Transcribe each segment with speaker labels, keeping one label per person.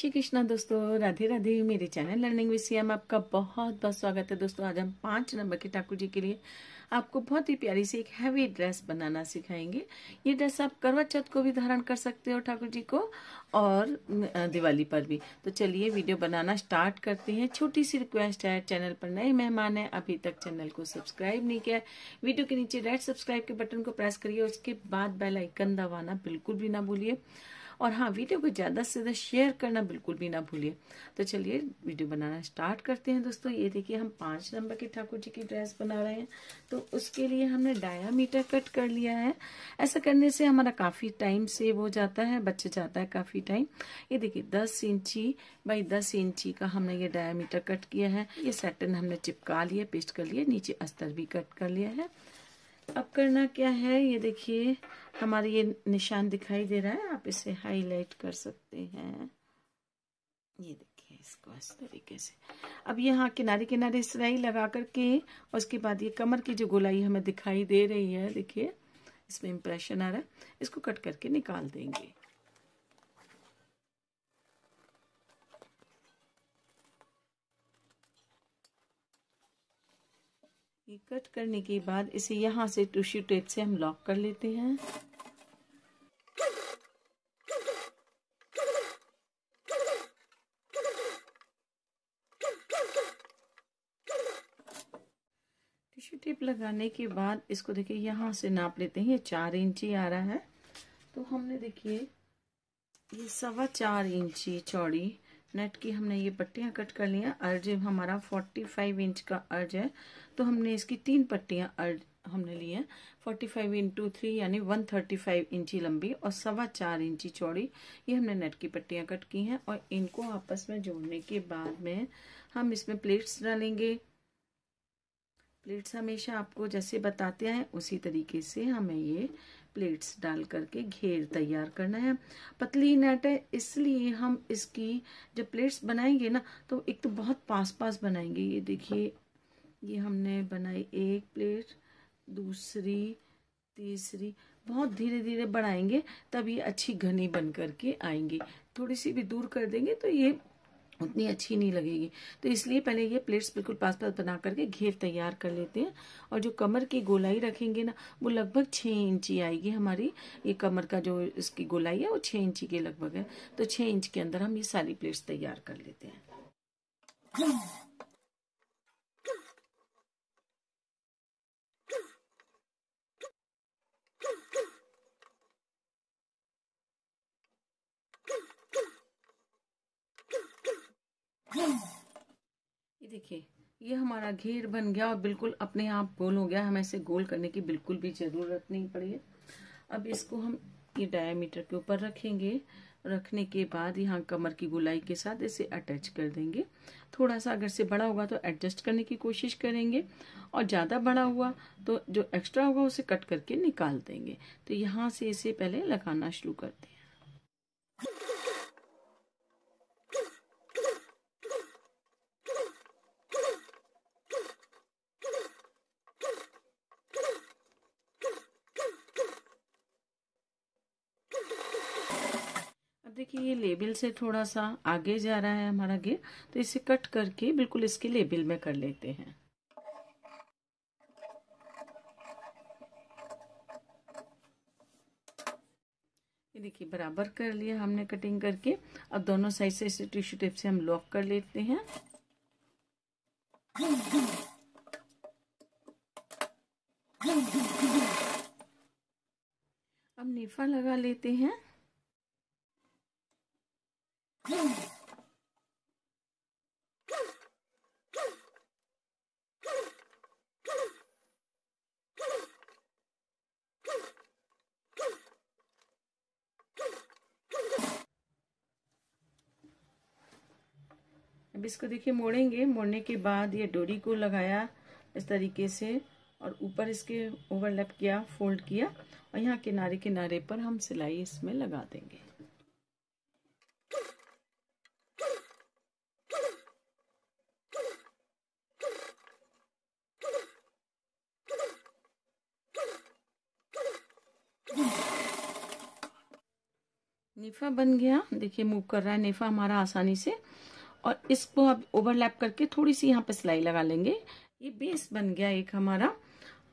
Speaker 1: श्री कृष्णा दोस्तों राधे राधे मेरे channel learning विषय में आपका बहुत बहुत स्वागत है दोस्तों आज हम पाँच नंबर के ठाकुर जी के लिए आपको बहुत ही प्यारी सी एक हैवी ड्रेस बनाना सिखाएंगे ये ड्रेस आप करवा चौथ को भी धारण कर सकते हो ठाकुर जी को और दिवाली पर भी तो चलिए वीडियो बनाना स्टार्ट करते हैं छोटी सी रिक्वेस्ट है चैनल पर नए मेहमान है अभी तक चैनल को सब्सक्राइब नहीं किया वीडियो के नीचे रेड सब्सक्राइब के बटन को प्रेस करिए उसके बाद बेलाइकन दबाना बिल्कुल भी ना भूलिए और हाँ वीडियो को ज़्यादा से ज़्यादा शेयर करना बिल्कुल भी ना भूलिए तो चलिए वीडियो बनाना स्टार्ट करते हैं दोस्तों ये देखिए हम पाँच नंबर के ठाकुर जी की ड्रेस बना रहे हैं तो उसके लिए हमने मीटर कट कर लिया है ऐसा करने से हमारा काफ़ी टाइम सेव हो जाता है बच्चे जाता है काफ़ी टाइम ये देखिए दस इंची बाई दस इंची का हमने ये डाया कट किया है ये सेटन हमने चिपका लिया पेस्ट कर लिए नीचे अस्तर भी कट कर लिया है अब करना क्या है ये देखिए हमारे ये निशान दिखाई दे रहा है आप इसे हाईलाइट कर सकते हैं ये देखिए इसको इस तरीके से अब यहाँ किनारे किनारे सिलाई लगा करके और उसके बाद ये कमर की जो गोलाई हमें दिखाई दे रही है देखिए इसमें इम्प्रेशन आ रहा है इसको कट करके निकाल देंगे ये कट करने के बाद इसे यहाँ से टिश्यू टेप से हम लॉक कर लेते हैं टिश्यू टेप लगाने के बाद इसको देखिए यहाँ से नाप लेते हैं ये चार इंची आ रहा है तो हमने देखिए ये सवा चार इंची चौड़ी नेट की हमने ये पट्टियाँ कट कर लिया अर्ज हमारा 45 इंच का अर्ज है तो हमने इसकी तीन पट्टियाँ अर्ज हमने ली हैं 45 फाइव इंटू थ्री यानी 135 इंची लंबी और सवा चार इंची चौड़ी ये हमने नेट की पट्टियाँ कट की हैं और इनको आपस में जोड़ने के बाद में हम इसमें प्लेट्स डालेंगे प्लेट्स हमेशा आपको जैसे बताते हैं उसी तरीके से हमें ये प्लेट्स डाल करके घेर तैयार करना है पतली नेट है इसलिए हम इसकी जब प्लेट्स बनाएंगे ना तो एक तो बहुत पास पास बनाएंगे ये देखिए ये हमने बनाई एक प्लेट दूसरी तीसरी बहुत धीरे धीरे बढ़ाएंगे तब ये अच्छी घनी बन करके आएंगे थोड़ी सी भी दूर कर देंगे तो ये उतनी अच्छी नहीं लगेगी तो इसलिए पहले ये प्लेट्स बिल्कुल पास पास बना करके घेर तैयार कर लेते हैं और जो कमर की गोलाई रखेंगे ना वो लगभग छः इंची आएगी हमारी ये कमर का जो इसकी गोलाई है वो छः इंची के लगभग है तो छः इंच के अंदर हम ये सारी प्लेट्स तैयार कर लेते हैं ये देखिए ये हमारा घेर बन गया और बिल्कुल अपने आप गोल हो गया हमें इसे गोल करने की बिल्कुल भी ज़रूरत नहीं पड़ी है अब इसको हम ये डायमीटर के ऊपर रखेंगे रखने के बाद यहाँ कमर की गुलाई के साथ इसे अटैच कर देंगे थोड़ा सा अगर से बड़ा होगा तो एडजस्ट करने की कोशिश करेंगे और ज़्यादा बड़ा हुआ तो जो एक्स्ट्रा होगा उसे कट करके निकाल देंगे तो यहाँ से इसे पहले लगाना शुरू करते हैं लेबल से थोड़ा सा आगे जा रहा है हमारा गे तो इसे कट करके बिल्कुल इसके लेबल में कर लेते हैं ये देखिए बराबर कर लिया हमने कटिंग करके अब दोनों साइड से इसे टिश्यू टेप से हम लॉक कर लेते हैं अब नीफा लगा लेते हैं अब इसको देखिए मोड़ेंगे मोड़ने के बाद ये डोरी को लगाया इस तरीके से और ऊपर इसके ओवरलैप किया फोल्ड किया और यहाँ किनारे किनारे पर हम सिलाई इसमें लगा देंगे नेफा बन गया देखिए मूव कर रहा है नेफा हमारा आसानी से और इसको अब ओवरलैप करके थोड़ी सी यहाँ पे सिलाई लगा लेंगे ये बेस बन गया एक हमारा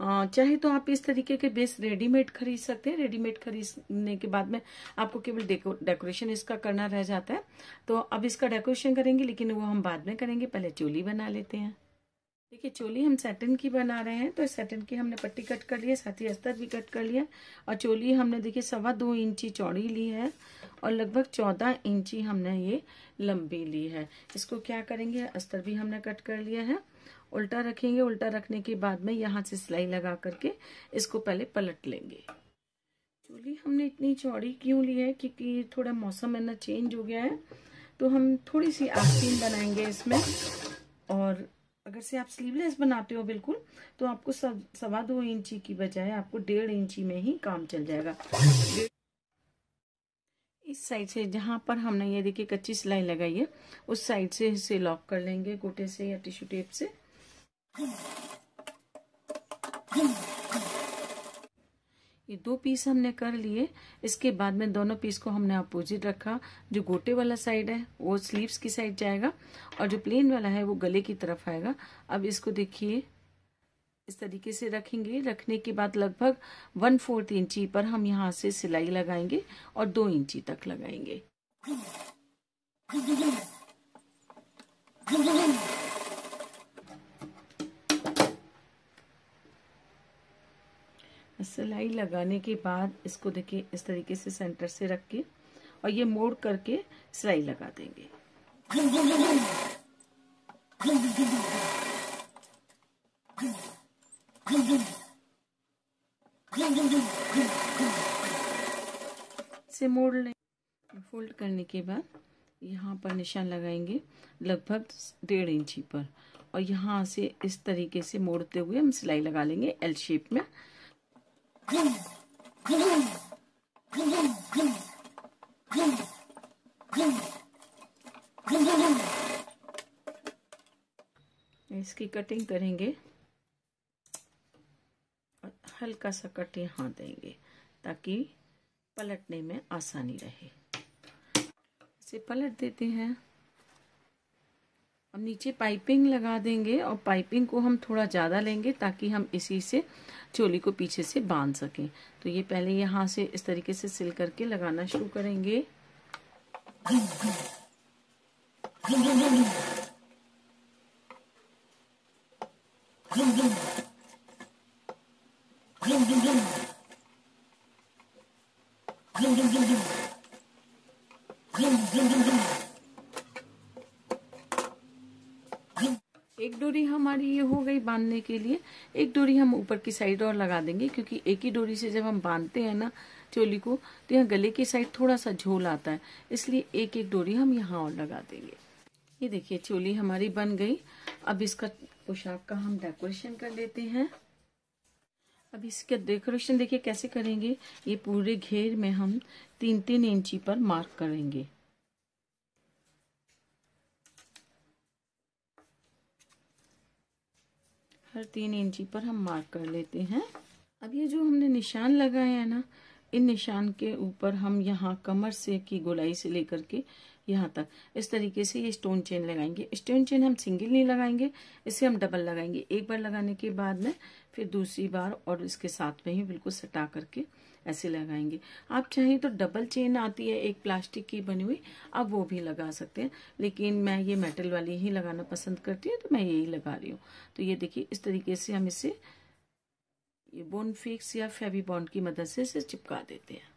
Speaker 1: चाहे तो आप इस तरीके के बेस रेडीमेड खरीद सकते हैं रेडीमेड खरीदने के बाद में आपको केवल डेकोरेशन इसका करना रह जाता है तो अब इसका डेकोरेशन करेंगे लेकिन वो हम बाद में करेंगे पहले चोली बना लेते हैं देखिए चोली हम सेटिन की बना रहे हैं तो सेटिन की हमने पट्टी कट कर लिया साथ ही अस्तर भी कट कर लिया और चोली हमने देखिए सवा दो इंची चौड़ी ली है और लगभग चौदह इंची हमने ये लंबी ली है इसको क्या करेंगे अस्तर भी हमने कट कर लिया है उल्टा रखेंगे उल्टा रखने के बाद में यहाँ से सिलाई लगा करके इसको पहले पलट लेंगे चोली हमने इतनी चौड़ी क्यों ली है क्योंकि थोड़ा मौसम है ना चेंज हो गया है तो हम थोड़ी सी आस्तीन बनाएंगे इसमें और अगर से आप स्लीवलेस बनाते हो बिल्कुल तो आपको सब सवा दो इंची की बजाय आपको डेढ़ इंची में ही काम चल जाएगा इस साइड से जहां पर हमने ये देखिए कच्ची सिलाई लगाई है उस साइड से इसे लॉक कर लेंगे गोटे से या टिश्यू टेप से ये दो पीस हमने कर लिए इसके बाद में दोनों पीस को हमने अपोजिट रखा जो गोटे वाला साइड है वो स्लीव्स की साइड जाएगा और जो प्लेन वाला है वो गले की तरफ आएगा अब इसको देखिए इस तरीके से रखेंगे रखने के बाद लगभग वन फोर्थ इंची पर हम यहाँ से सिलाई लगाएंगे और दो इंची तक लगाएंगे सिलाई लगाने के बाद इसको देखिए इस तरीके से सेंटर से रख के और ये मोड़ करके सिलाई लगा देंगे से मोड़ लें फोल्ड करने के बाद यहाँ पर निशान लगाएंगे लगभग डेढ़ इंची पर और यहाँ से इस तरीके से मोड़ते हुए हम सिलाई लगा लेंगे एल शेप में इसकी कटिंग करेंगे और हल्का सा कट यहाँ देंगे ताकि पलटने में आसानी रहे इसे पलट देते हैं हम नीचे पाइपिंग लगा देंगे और पाइपिंग को हम थोड़ा ज़्यादा लेंगे ताकि हम इसी से चोली को पीछे से बांध सकें तो ये पहले यहाँ से इस तरीके से सिल करके लगाना शुरू करेंगे डोरी हमारी ये हो गई बांधने के लिए एक डोरी हम ऊपर की साइड और लगा देंगे क्योंकि एक ही डोरी से जब हम बांधते हैं ना चोली को तो यहाँ गले की साइड थोड़ा सा झोल आता है इसलिए एक एक डोरी हम यहाँ और लगा देंगे ये देखिए चोली हमारी बन गई अब इसका पोशाक का हम डेकोरेशन कर लेते हैं अब इसका डेकोरेशन देखिए कैसे करेंगे ये पूरे घेर में हम तीन तीन इंची पर मार्क करेंगे हर तीन इंची पर हम मार्क कर लेते हैं अब ये जो हमने निशान लगाए हैं ना इन निशान के ऊपर हम यहाँ कमर से की गोलाई से लेकर के यहाँ तक इस तरीके से ये स्टोन चेन लगाएंगे स्टोन चेन हम सिंगल नहीं लगाएंगे इसे हम डबल लगाएंगे एक बार लगाने के बाद में फिर दूसरी बार और इसके साथ में ही बिल्कुल सटा करके ऐसे लगाएंगे आप चाहे तो डबल चेन आती है एक प्लास्टिक की बनी हुई आप वो भी लगा सकते हैं लेकिन मैं ये मेटल वाली ही लगाना पसंद करती हूँ तो मैं यही लगा रही हूँ तो ये देखिए इस तरीके से हम इसे ये बोन फिक्स या फेवी बॉन्ड की मदद से इसे चिपका देते हैं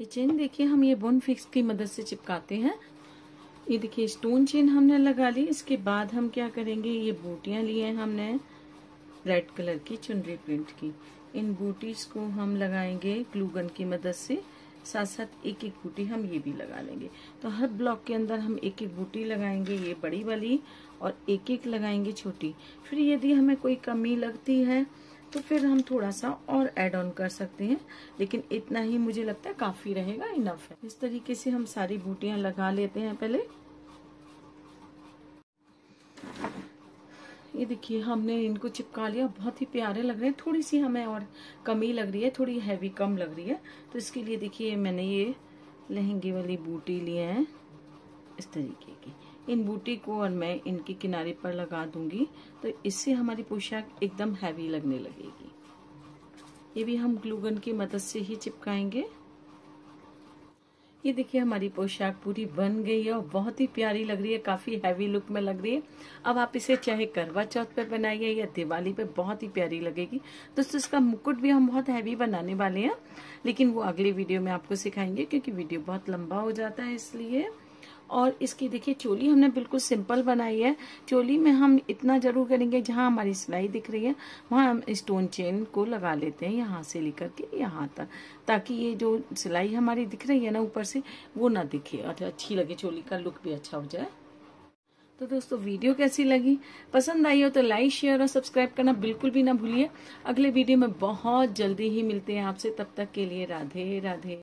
Speaker 1: ये चेन देखिए हम ये बोन फिक्स की मदद से चिपकाते हैं ये देखिए स्टोन चेन हमने लगा ली इसके बाद हम क्या करेंगे ये बूटियां लिए हैं हमने रेड कलर की चुनरी प्रिंट की इन बूटीज को हम लगाएंगे ग्लूगन की मदद से साथ साथ एक एक बूटी हम ये भी लगा लेंगे तो हर ब्लॉक के अंदर हम एक एक बूटी लगाएंगे ये बड़ी वाली और एक एक लगाएंगे छोटी फिर यदि हमें कोई कमी लगती है तो फिर हम थोड़ा सा और एड ऑन कर सकते हैं लेकिन इतना ही मुझे लगता है काफ़ी रहेगा इनफ है इस तरीके से हम सारी बूटियां लगा लेते हैं पहले ये देखिए हमने इनको चिपका लिया बहुत ही प्यारे लग रहे हैं थोड़ी सी हमें और कमी लग रही है थोड़ी हैवी कम लग रही है तो इसके लिए देखिए मैंने ये लहंगे वाली बूटी लिए हैं इस तरीके इन बूटी को और मैं इनके किनारे पर लगा दूंगी तो इससे हमारी पोशाक एकदम हैवी लगने लगेगी ये भी हम ग्लूगन की मदद से ही चिपकाएंगे ये देखिए हमारी पोशाक पूरी बन गई है और बहुत ही प्यारी लग रही है काफ़ी हैवी लुक में लग रही है अब आप इसे चाहे करवा चौथ पे बनाइए या दिवाली पे बहुत ही प्यारी लगेगी दोस्तों इसका मुकुट भी हम बहुत हैवी बनाने वाले हैं लेकिन वो अगले वीडियो में आपको सिखाएंगे क्योंकि वीडियो बहुत लंबा हो जाता है इसलिए और इसकी देखिए चोली हमने बिल्कुल सिंपल बनाई है चोली में हम इतना जरूर करेंगे जहाँ हमारी सिलाई दिख रही है वहाँ हम स्टोन चेन को लगा लेते हैं यहाँ से लेकर के यहाँ तक ताकि ये जो सिलाई हमारी दिख रही है ना ऊपर से वो ना दिखे और अच्छी लगे चोली का लुक भी अच्छा हो जाए तो दोस्तों वीडियो कैसी लगी पसंद आई हो तो लाइक शेयर और सब्सक्राइब करना बिल्कुल भी ना भूलिए अगले वीडियो में बहुत जल्दी ही मिलते हैं आपसे तब तक के लिए राधे राधे